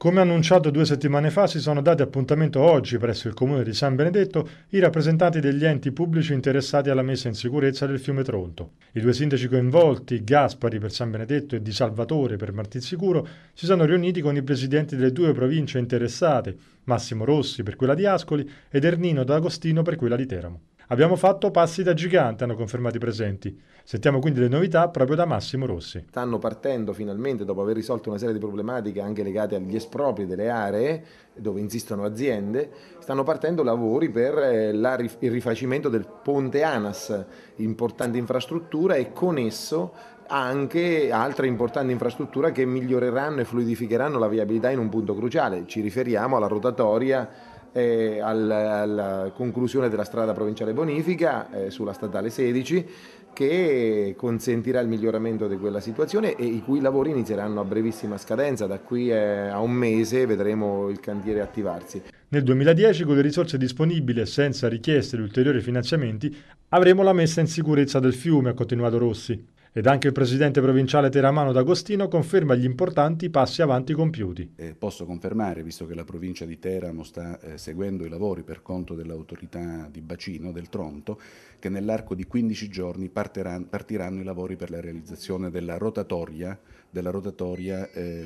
Come annunciato due settimane fa, si sono dati appuntamento oggi presso il comune di San Benedetto i rappresentanti degli enti pubblici interessati alla messa in sicurezza del fiume Tronto. I due sindaci coinvolti, Gaspari per San Benedetto e Di Salvatore per Martinsicuro, si sono riuniti con i presidenti delle due province interessate, Massimo Rossi per quella di Ascoli ed Ernino D'Agostino per quella di Teramo. Abbiamo fatto passi da gigante, hanno confermato i presenti. Sentiamo quindi le novità proprio da Massimo Rossi. Stanno partendo finalmente, dopo aver risolto una serie di problematiche anche legate agli espropri delle aree, dove insistono aziende, stanno partendo lavori per eh, la, il rifacimento del ponte ANAS, importante infrastruttura e con esso anche altre importanti infrastrutture che miglioreranno e fluidificheranno la viabilità in un punto cruciale. Ci riferiamo alla rotatoria eh, alla, alla, conclusione della strada provinciale bonifica eh, sulla statale 16 che consentirà il miglioramento di quella situazione e i cui lavori inizieranno a brevissima scadenza, da qui eh, a un mese vedremo il cantiere attivarsi. Nel 2010 con le risorse disponibili e senza richieste di ulteriori finanziamenti avremo la messa in sicurezza del fiume, ha continuato Rossi. Ed anche il presidente provinciale teramano D'Agostino conferma gli importanti passi avanti compiuti. Eh, posso confermare, visto che la provincia di Teramo sta eh, seguendo i lavori per conto dell'autorità di bacino del Tronto, che nell'arco di 15 giorni parteranno, partiranno i lavori per la realizzazione della rotatoria, della rotatoria eh,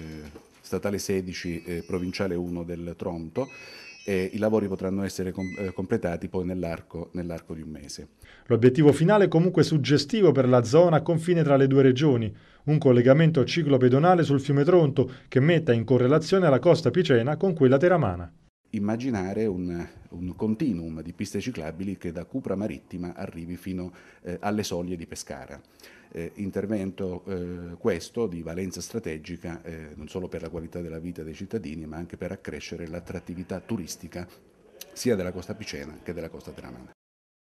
statale 16 eh, provinciale 1 del Tronto e i lavori potranno essere com eh, completati poi nell'arco nell di un mese. L'obiettivo finale è comunque suggestivo per la zona a confine tra le due regioni, un collegamento ciclopedonale sul fiume Tronto che metta in correlazione la costa picena con quella teramana immaginare un, un, continuum di piste ciclabili che da Cupra Marittima arrivi fino eh, alle soglie di Pescara. Eh, intervento eh, questo di valenza strategica eh, non solo per la qualità della vita dei cittadini ma anche per accrescere l'attrattività turistica sia della costa Picena che della costa Teranana.